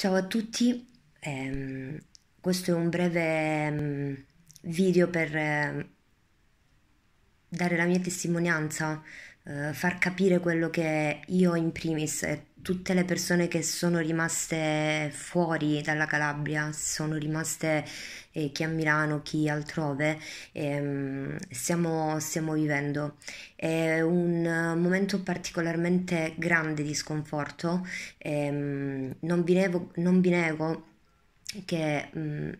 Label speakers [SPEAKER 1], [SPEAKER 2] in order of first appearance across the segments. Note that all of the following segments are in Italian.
[SPEAKER 1] Ciao a tutti, ehm, questo è un breve mh, mm, video per eh, dare la mia testimonianza eh, far capire quello che io in primis e tutte le persone che sono rimaste fuori dalla Calabria, sono rimaste eh, chi a Milano, chi altrove, ehm, stiamo, stiamo vivendo. È un momento particolarmente grande di sconforto, ehm, non, vi nego, non vi nego che... Mh, mm,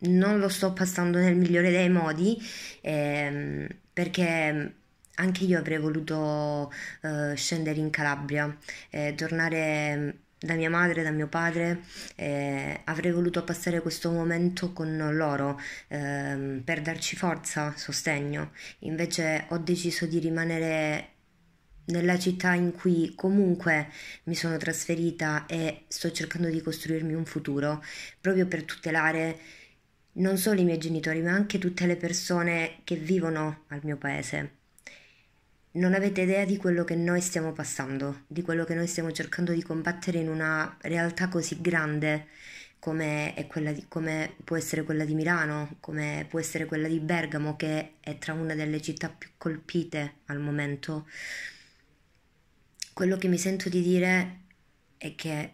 [SPEAKER 1] non lo sto passando nel migliore dei modi ehm, perché anche io avrei voluto eh, scendere in Calabria, eh, tornare mm, da mia madre, da mio padre, eh, avrei voluto passare questo momento con loro eh, per darci forza, sostegno. Invece ho deciso di rimanere nella città in cui comunque mi sono trasferita e sto cercando di costruirmi un futuro, proprio per tutelare non solo i miei genitori, ma anche tutte le persone che vivono al mio paese non avete idea di quello che noi stiamo passando, di quello che noi stiamo cercando di combattere in una realtà così grande come, di, come, può essere quella di Milano, come può essere quella di Bergamo, che è tra una delle città più colpite al momento. Quello che mi sento di dire è che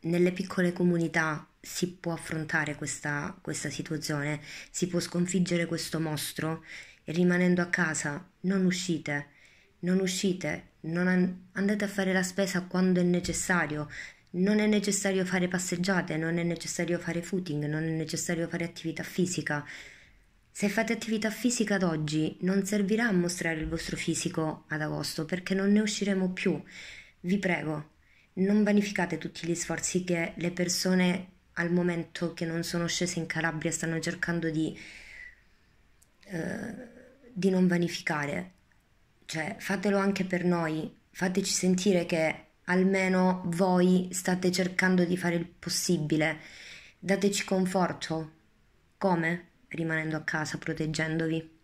[SPEAKER 1] nelle piccole comunità si può affrontare questa, questa situazione, si può sconfiggere questo mostro rimanendo a casa, non uscite non uscite, non andate a fare la spesa quando è necessario, non è necessario fare passeggiate, non è necessario fare footing, non è necessario fare attività fisica. Se fate attività fisica ad oggi non servirà a mostrare il vostro fisico ad agosto perché non ne usciremo più. Vi prego, non vanificate tutti gli sforzi che le persone al momento che non sono scese in Calabria stanno cercando di, eh, di non vanificare cioè fatelo anche per noi, fateci sentire che almeno voi state cercando di fare il possibile, dateci conforto. Come? Rimanendo a casa, proteggendovi.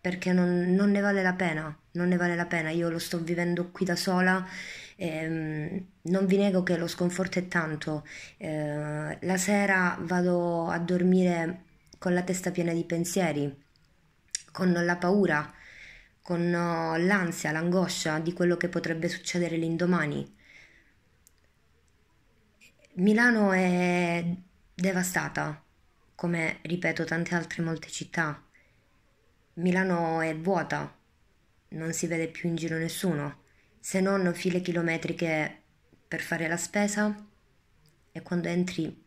[SPEAKER 1] Perché non, non ne vale la pena, non ne vale la pena, io lo sto vivendo qui da sola, ehm, non vi nego che lo sconforto è tanto, eh, la sera vado a dormire con la testa piena di pensieri, con la paura con eh, l'ansia, l'angoscia di quello che potrebbe succedere l'indomani. Milano è devastata, come ripeto tante altre molte città. Milano è vuota, non si vede più in giro nessuno, se non file chilometriche per fare la spesa e quando entri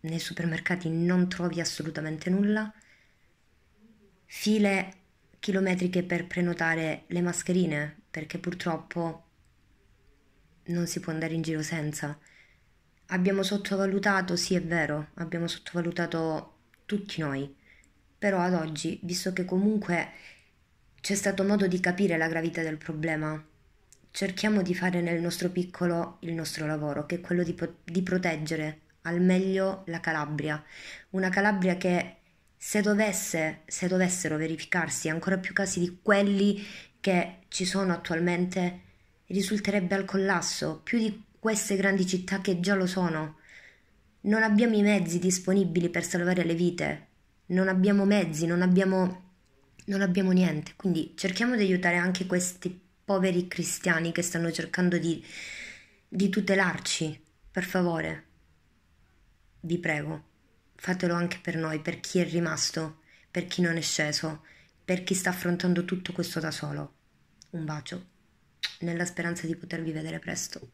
[SPEAKER 1] nei supermercati non trovi assolutamente nulla. File chilometriche per prenotare le mascherine, perché purtroppo non si può andare in giro senza. Abbiamo sottovalutato, sì è vero, abbiamo sottovalutato tutti noi, però ad oggi, visto che comunque c'è stato modo di capire la gravità del problema, cerchiamo di fare nel nostro piccolo il nostro lavoro, che è quello di, po- di proteggere al meglio la Calabria, una Calabria che se, dovesse, se dovessero verificarsi ancora più casi di quelli che ci sono attualmente, risulterebbe al collasso più di queste grandi città che già lo sono. Non abbiamo i mezzi disponibili per salvare le vite, non abbiamo mezzi, non abbiamo, non abbiamo niente. Quindi cerchiamo di aiutare anche questi poveri cristiani che stanno cercando di, di tutelarci, per favore. Vi prego fatelo anche per noi, per chi è rimasto, per chi non è sceso, per chi sta affrontando tutto questo da solo. Un bacio, nella speranza di potervi vedere presto.